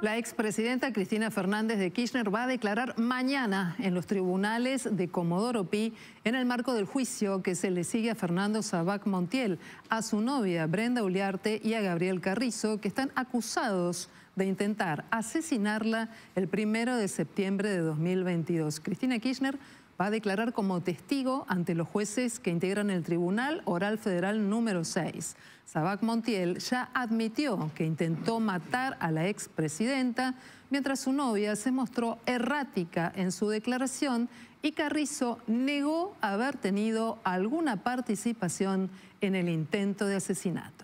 La expresidenta Cristina Fernández de Kirchner va a declarar mañana en los tribunales de Comodoro Pi en el marco del juicio que se le sigue a Fernando Sabac Montiel, a su novia Brenda Uliarte y a Gabriel Carrizo, que están acusados de intentar asesinarla el primero de septiembre de 2022. Cristina Kirchner va a declarar como testigo ante los jueces que integran el Tribunal Oral Federal número 6. Sabac Montiel ya admitió que intentó matar a la expresidenta, mientras su novia se mostró errática en su declaración y Carrizo negó haber tenido alguna participación en el intento de asesinato.